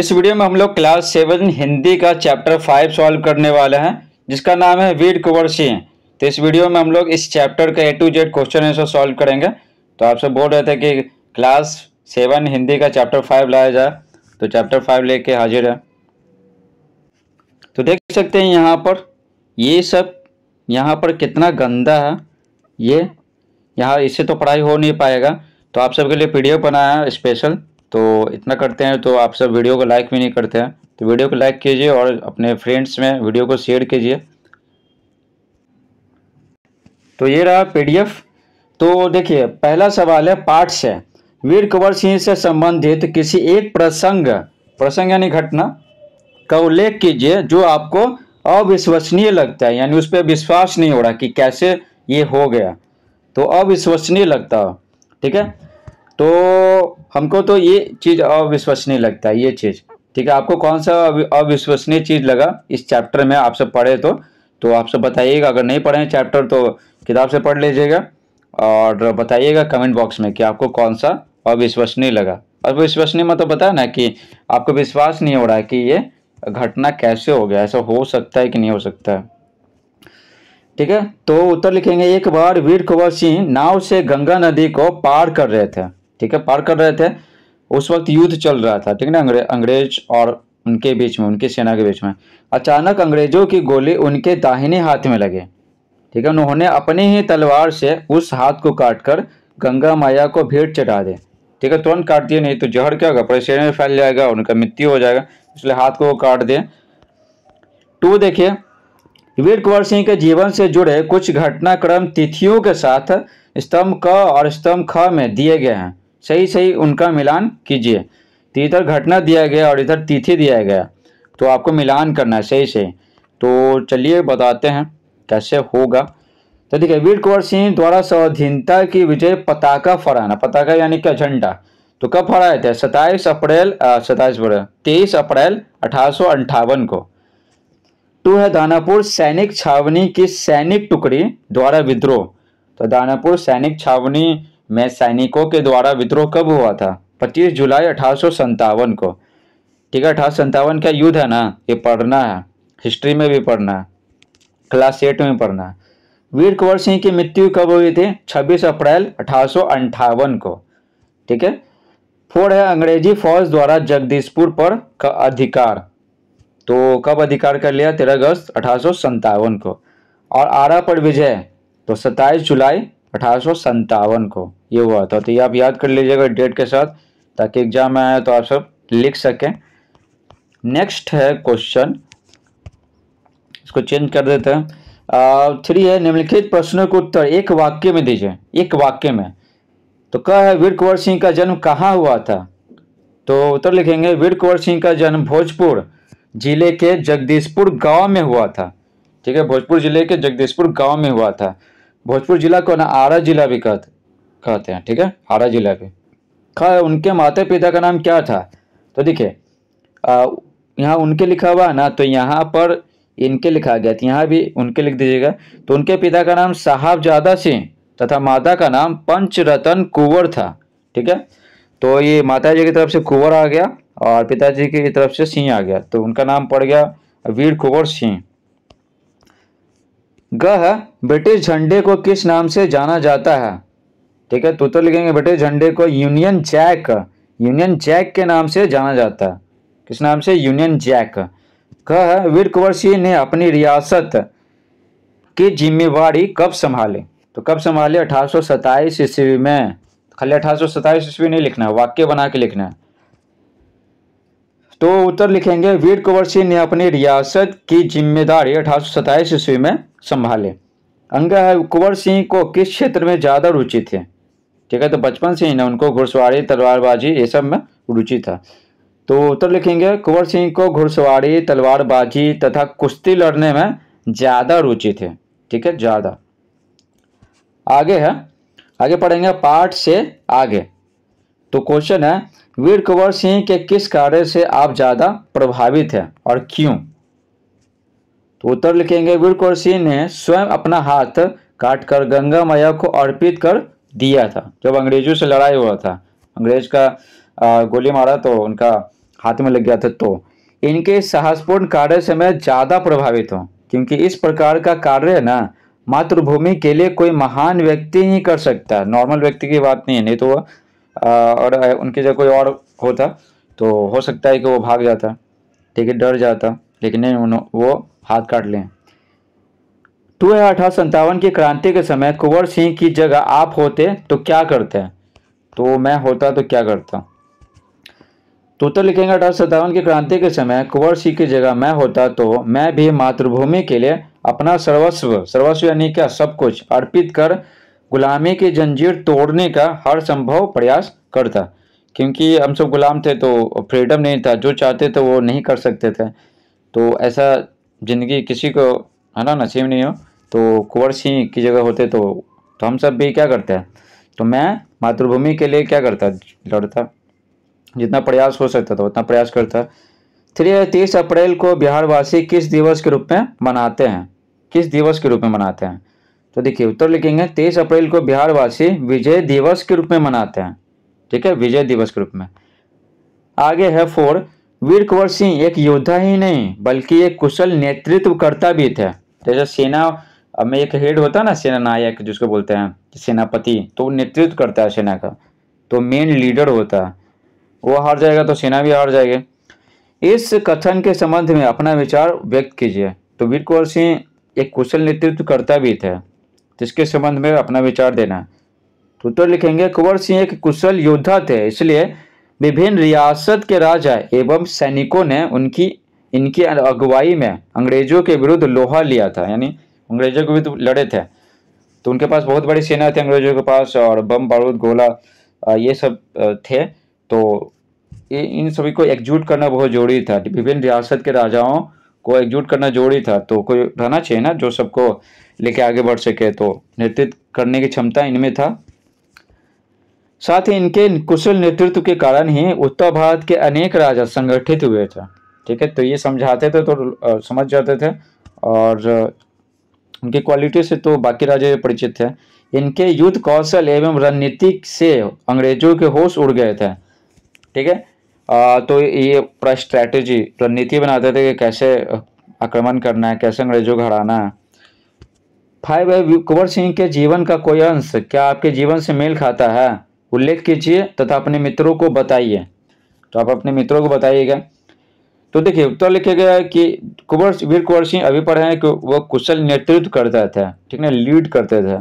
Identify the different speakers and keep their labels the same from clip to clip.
Speaker 1: इस वीडियो में हम लोग क्लास सेवन हिंदी का चैप्टर फाइव सॉल्व करने वाले हैं जिसका नाम है वीड सिंह तो इस वीडियो में हम लोग इस चैप्टर का A to Z question answer solve करेंगे तो आपसे बोल रहे थे कि क्लास सेवन हिंदी का चैप्टर फाइव लाया जाए तो चैप्टर फाइव लेके हाजिर है तो देख सकते हैं यहाँ पर ये सब यहाँ पर कितना गंदा है ये यहाँ इससे तो पढ़ाई हो नहीं पाएगा तो आप सबके लिए पीडीएफ बनाया है स्पेशल तो इतना करते हैं तो आप सब वीडियो को लाइक भी नहीं करते हैं तो वीडियो को लाइक कीजिए और अपने फ्रेंड्स में वीडियो को शेयर कीजिए तो ये रहा पीडीएफ तो देखिए पहला सवाल है पाठ से वीर कंवर सिंह से संबंधित किसी एक प्रसंग प्रसंग यानी घटना का उल्लेख कीजिए जो आपको अविश्वसनीय लगता है यानी उस पर विश्वास नहीं हो रहा कि कैसे ये हो गया तो अविश्वसनीय लगता हो ठीक है तो हमको तो ये चीज़ अविश्वसनीय लगता है ये चीज़ ठीक है आपको कौन सा अविश्वसनीय चीज़ लगा इस चैप्टर में आप सब पढ़े तो तो आप सब बताइएगा अगर नहीं पढ़े चैप्टर तो किताब से पढ़ लीजिएगा और बताइएगा कमेंट बॉक्स में कि आपको कौन सा अविश्वसनीय लगा अविश्वसनीय मतलब बताया ना कि आपको विश्वास नहीं हो रहा है कि ये घटना कैसे हो गया ऐसा हो सकता है कि नहीं हो सकता है ठीक है तो उत्तर लिखेंगे एक बार वीर कुंवर सिंह नाव से गंगा नदी को पार कर रहे थे ठीक है पार कर रहे थे उस वक्त युद्ध चल रहा था ठीक है ना अंग्रे, अंग्रेज और उनके बीच में उनकी सेना के बीच में अचानक अंग्रेजों की गोली उनके दाहिने हाथ में लगे ठीक है उन्होंने अपने ही तलवार से उस हाथ को काटकर गंगा माया को भेंट चढ़ा दे ठीक है तुरंत काट दिए नहीं तो जहर क्या होगा परिसर में फैल जाएगा उनका मृत्यु हो जाएगा इसलिए हाथ को काट दिए टू देखिए वीर कुंवर सिंह के जीवन से जुड़े कुछ घटनाक्रम तिथियों के साथ स्तंभ क और स्तंभ ख में दिए गए हैं सही सही उनका मिलान कीजिए तो इधर घटना दिया गया और इधर तिथि दिया गया तो आपको मिलान करना है सही सही तो चलिए बताते हैं कैसे होगा तो देखिए वीर कुंवर सिंह द्वारा स्वाधीनता की विजय पताका फहराना पताका यानी क्या झंडा तो कब फहराए थे सताईस अप्रैल सताईस तेईस अप्रैल अठारह को टू है दानापुर सैनिक छावनी की सैनिक टुकड़ी द्वारा विद्रोह तो दानापुर सैनिक छावनी में सैनिकों के द्वारा विद्रोह कब हुआ था 25 जुलाई अठारह को ठीक है अठारह का युद्ध है ना ये पढ़ना है हिस्ट्री में भी पढ़ना है क्लास एट में पढ़ना है वीर कुंवर सिंह की मृत्यु कब हुई थी 26 अप्रैल अठारह को ठीक है फोर है अंग्रेजी फौज द्वारा जगदीशपुर पर अधिकार तो कब अधिकार कर लिया तेरह अगस्त अठारह को और आरा पर विजय तो 27 जुलाई अठारह को ये हुआ था तो ये आप याद कर लीजिएगा डेट के साथ ताकि एग्जाम में आए तो आप सब लिख सकें नेक्स्ट है क्वेश्चन इसको चेंज कर देते हैं थ्री है निम्नलिखित प्रश्नों को उत्तर एक वाक्य में दीजिए एक वाक्य में तो कह है वीर कुंवर सिंह का जन्म कहाँ हुआ था तो उत्तर लिखेंगे वीर कुंवर सिंह का जन्म भोजपुर जिले के जगदीशपुर गांव में हुआ था ठीक है भोजपुर जिले के जगदीशपुर गांव में हुआ था भोजपुर जिला को ना आरा जिला भी कहते कहते हैं ठीक है आरा जिला भी खा उनके माता पिता का नाम क्या था तो देखिए यहाँ उनके लिखा हुआ है ना तो यहाँ पर इनके लिखा गया था यहाँ भी उनके लिख दीजिएगा तो उनके पिता का नाम साहबजादा सिंह तथा माता का नाम पंचरतन कुंवर था ठीक है तो ये माता जी की तरफ से कुंवर आ गया और पिताजी की तरफ से सिंह आ गया तो उनका नाम पड़ गया वीर कुंवर सिंह गह ब्रिटिश झंडे को किस नाम से जाना जाता है ठीक है तो तो लिखेंगे ब्रिटिश झंडे को यूनियन जैक यूनियन जैक के नाम से जाना जाता है किस नाम से यूनियन जैक कह वीर कुंवर सिंह ने अपनी रियासत की जिम्मेवारी कब संभाली तो कब संभाले अठारह ईस्वी में खाली अठारह ईस्वी नहीं लिखना है वाक्य बना के लिखना है तो उत्तर लिखेंगे वीर कुंवर सिंह ने अपनी रियासत की जिम्मेदारी अठारह सौ ईस्वी में संभाले अंग है कुंवर सिंह को किस क्षेत्र में ज़्यादा रुचि थे ठीक है तो बचपन से ही ना उनको घुड़सवारी तलवारबाजी ये सब में रुचि था तो उत्तर लिखेंगे कुंवर सिंह को घुड़सवारी तलवारबाजी तथा कुश्ती लड़ने में ज़्यादा रुचि थे ठीक है ज़्यादा आगे है आगे पढ़ेंगे पाठ से आगे तो क्वेश्चन है वीर कुंवर सिंह के किस कार्य से आप ज़्यादा प्रभावित हैं और क्यों तो उत्तर लिखेंगे वीर कुंवर सिंह ने स्वयं अपना हाथ काट कर गंगा मैया को अर्पित कर दिया था जब अंग्रेजों से लड़ाई हुआ था अंग्रेज का गोली मारा तो उनका हाथ में लग गया था तो इनके साहसपूर्ण कार्य से मैं ज़्यादा प्रभावित हूँ क्योंकि इस प्रकार का कार्य है ना मातृभूमि के लिए कोई महान व्यक्ति ही कर सकता है नॉर्मल व्यक्ति की बात नहीं है नहीं तो वह और उनके जगह कोई और होता तो हो सकता है कि वो भाग जाता ठीक है डर जाता लेकिन नहीं वो हाथ काट लें टू है अठारह संतावन की क्रांति के समय कुंवर सिंह की जगह आप होते तो क्या करते हैं तो मैं होता तो क्या करता तो उत्तर लिखेंगे अठारह सत्तावन की क्रांति के समय कुंवर सिंह की जगह मैं होता तो मैं भी मातृभूमि के लिए अपना सर्वस्व सर्वस्व यानी क्या सब कुछ अर्पित कर गुलामी की जंजीर तोड़ने का हर संभव प्रयास करता क्योंकि हम सब गुलाम थे तो फ्रीडम नहीं था जो चाहते थे वो नहीं कर सकते थे तो ऐसा ज़िंदगी किसी को है ना नसीब नहीं हो तो कुंवर सिंह की जगह होते तो तो हम सब भी क्या करते हैं तो मैं मातृभूमि के लिए क्या करता लड़ता जितना प्रयास हो सकता था उतना प्रयास करता थ्री तीस अप्रैल को बिहारवासी किस दिवस के रूप में मनाते हैं किस दिवस के रूप में मनाते हैं तो देखिए उत्तर लिखेंगे तेईस अप्रैल को बिहारवासी विजय दिवस के रूप में मनाते हैं ठीक है विजय दिवस के रूप में आगे है फोर वीर कुंवर सिंह एक योद्धा ही नहीं बल्कि एक कुशल नेतृत्वकर्ता भी थे जैसे तो सेना में एक हेड होता है ना सेना नायक जिसको बोलते हैं सेनापति तो नेतृत्व करता है सेना का तो मेन लीडर होता है वो हार जाएगा तो सेना भी हार जाएगी इस कथन के संबंध में अपना विचार व्यक्त कीजिए तो वीर कुंवर सिंह एक कुशल नेतृत्व करता भी थे जिसके संबंध में अपना विचार देना है तो उत्तर लिखेंगे कुंवर सिंह एक कुशल योद्धा थे इसलिए विभिन्न रियासत के राजा एवं सैनिकों ने उनकी इनकी अगुवाई में अंग्रेजों के विरुद्ध लोहा लिया था यानी अंग्रेजों के विरुद्ध लड़े थे तो उनके पास बहुत बड़ी सेना थी अंग्रेजों के पास और बम बारूद गोला ये सब थे तो इन सभी को एकजुट करना बहुत जरूरी था विभिन्न रियासत के राजाओं को एकजुट करना जरूरी था तो कोई रहना चाहिए ना जो सबको लेके आगे बढ़ सके तो नेतृत्व करने की क्षमता इनमें था साथ ही इनके कुशल नेतृत्व के कारण ही उत्तर भारत के अनेक राजा संगठित हुए थे ठीक है तो ये समझाते थे तो समझ जाते थे और उनकी क्वालिटी से तो बाकी राजे परिचित थे इनके युद्ध कौशल एवं रणनीतिक से अंग्रेजों के होश उड़ गए थे ठीक है तो ये पूरा स्ट्रैटेजी रणनीति बनाते थे कि कैसे आक्रमण करना है कैसे अंग्रेजों को हराना है फाइव है कुंवर सिंह के जीवन का कोई अंश क्या आपके जीवन से मेल खाता है उल्लेख कीजिए तथा अपने मित्रों को बताइए तो आप अपने मित्रों को बताइएगा तो देखिए उत्तर लिखे गया है कि कुंवर वीर कुंवर सिंह अभी पढ़े हैं कि वह कुशल नेतृत्व करते थे ठीक है लीड करते थे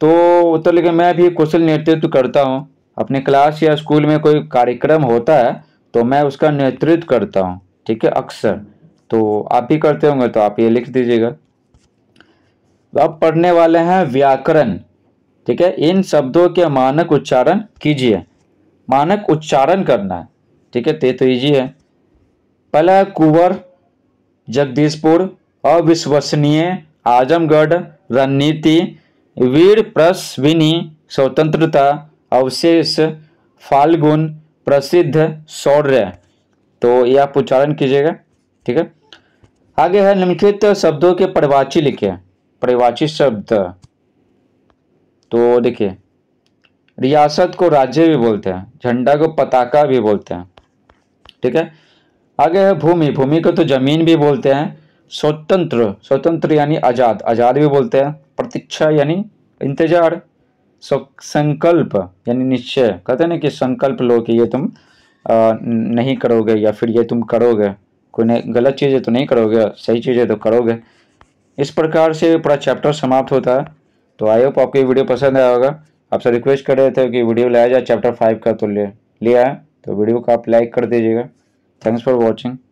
Speaker 1: तो उत्तर लिखे मैं भी कुशल नेतृत्व करता हूँ अपने क्लास या स्कूल में कोई कार्यक्रम होता है तो मैं उसका नेतृत्व करता हूँ ठीक है अक्सर तो आप भी करते होंगे तो आप ये लिख दीजिएगा अब पढ़ने वाले हैं व्याकरण ठीक है इन शब्दों के मानक उच्चारण कीजिए मानक उच्चारण करना है ठीक है ते तो ईजी है पहला कुंवर जगदीशपुर अविश्वसनीय आजमगढ़ रणनीति वीर प्रस्विनी स्वतंत्रता अवशेष फाल्गुन प्रसिद्ध सौर्य तो ये आप उच्चारण कीजिएगा ठीक है आगे है निम्नलिखित शब्दों के परिवाची लिखे परिवाची शब्द तो देखिए रियासत को राज्य भी बोलते हैं झंडा को पताका भी बोलते हैं ठीक है आगे है भूमि भूमि को तो जमीन भी बोलते हैं स्वतंत्र स्वतंत्र यानी आज़ाद आज़ाद भी बोलते हैं प्रतीक्षा यानी इंतजार संकल्प यानी निश्चय कहते हैं ना कि संकल्प लो कि ये तुम आ, नहीं करोगे या फिर ये तुम करोगे कोई गलत चीज़ें तो नहीं करोगे सही चीज़ें तो करोगे इस प्रकार से पूरा चैप्टर समाप्त होता है तो आई होप आपको ये वीडियो पसंद आया होगा आपसे रिक्वेस्ट कर रहे थे कि वीडियो लाया जाए चैप्टर फाइव का तो ले लिया है तो वीडियो को आप लाइक कर दीजिएगा थैंक्स फॉर वॉचिंग